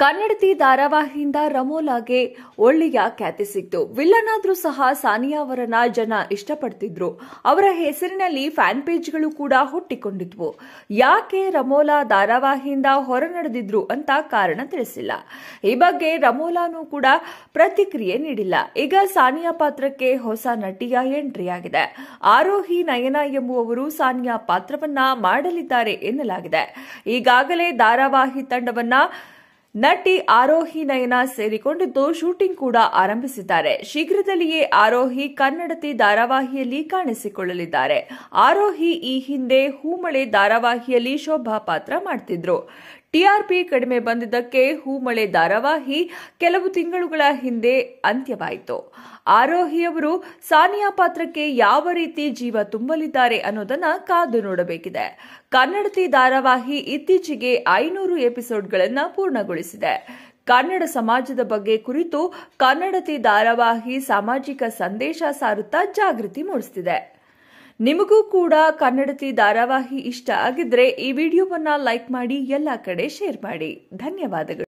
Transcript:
ಕನ್ನಡತಿ ಧಾರಾವಾಹಿಯಿಂದ ರಮೋಲಾಗೆ ಒಳ್ಳೆಯ ಖ್ಯಾತಿ ಸಿಕ್ತು ವಿಲ್ಲನ್ ಆದರೂ ಸಹ ಸಾನಿಯಾ ಅವರನ್ನ ಜನ ಇಷ್ಟಪಡ್ತಿದ್ರು ಅವರ ಹೆಸರಿನಲ್ಲಿ ಫ್ಯಾನ್ ಪೇಜ್ಗಳು ಕೂಡ ಹುಟ್ಟಿಕೊಂಡಿದ್ವು ಯಾಕೆ ರಮೋಲಾ ಧಾರಾವಾಹಿಯಿಂದ ಹೊರ ನಡೆದಿದ್ರು ಅಂತ ಕಾರಣ ತಿಳಿಸಿಲ್ಲ ಈ ಬಗ್ಗೆ ರಮೋಲಾನು ಕೂಡ ಪ್ರತಿಕ್ರಿಯೆ ನೀಡಿಲ್ಲ ಈಗ ಸಾನಿಯಾ ಪಾತ್ರಕ್ಕೆ ಹೊಸ ನಟಿಯ ಎಂಟ್ರಿ ಆಗಿದೆ ಆರೋಹಿ ನಯನ ಎಂಬುವವರು ಸಾನಿಯಾ ಪಾತ್ರವನ್ನ ಮಾಡಲಿದ್ದಾರೆ ಎನ್ನಲಾಗಿದೆ ಈಗಾಗಲೇ ಧಾರಾವಾಹಿ ತಂಡವನ್ನ ನಟಿ ಆರೋಹಿ ನಯನ ಸೇರಿಕೊಂಡಿದ್ದು ಶೂಟಿಂಗ್ ಕೂಡ ಆರಂಭಿಸಿದ್ದಾರೆ ಶೀಘ್ರದಲ್ಲಿಯೇ ಆರೋಹಿ ಕನ್ನಡತಿ ಧಾರಾವಾಹಿಯಲ್ಲಿ ಕಾಣಿಸಿಕೊಳ್ಳಲಿದ್ದಾರೆ ಆರೋಹಿ ಈ ಹಿಂದೆ ಹೂಮಳೆ ಧಾರಾವಾಹಿಯಲ್ಲಿ ಶೋಭಾ ಪಾತ್ರ ಮಾಡ್ತಿದ್ರು ಟಿಆರ್ಪಿ ಕಡಿಮೆ ಬಂದಿದ್ದಕ್ಕೆ ಹೂಮಳೆ ಧಾರಾವಾಹಿ ಕೆಲವು ತಿಂಗಳುಗಳ ಹಿಂದೆ ಅಂತ್ಯವಾಯಿತು ಆರೋಹಿಯವರು ಸಾನಿಯಾ ಪಾತ್ರಕ್ಕೆ ಯಾವ ರೀತಿ ಜೀವ ತುಂಬಲಿದ್ದಾರೆ ಅನ್ನೋದನ್ನ ಕಾದು ನೋಡಬೇಕಿದೆ ಕನ್ನಡತಿ ಧಾರಾವಾಹಿ ಇತ್ತೀಚೆಗೆ ಐನೂರು ಎಪಿಸೋಡ್ಗಳನ್ನು ಪೂರ್ಣಗೊಳಿಸಿದೆ ಕನ್ನಡ ಸಮಾಜದ ಬಗ್ಗೆ ಕುರಿತು ಕನ್ನಡತಿ ಧಾರಾವಾಹಿ ಸಾಮಾಜಿಕ ಸಂದೇಶ ಸಾರುತ್ತಾ ಜಾಗೃತಿ ಮೂಡಿಸುತ್ತಿದೆ ನಿಮಗೂ ಕೂಡ ಕನ್ನಡತಿ ಧಾರಾವಾಹಿ ಇಷ್ಟ ಆಗಿದ್ರೆ ಈ ವಿಡಿಯೋವನ್ನ ಲೈಕ್ ಮಾಡಿ ಎಲ್ಲ ಕಡೆ ಶೇರ್ ಮಾಡಿ ಧನ್ಯವಾದಗಳು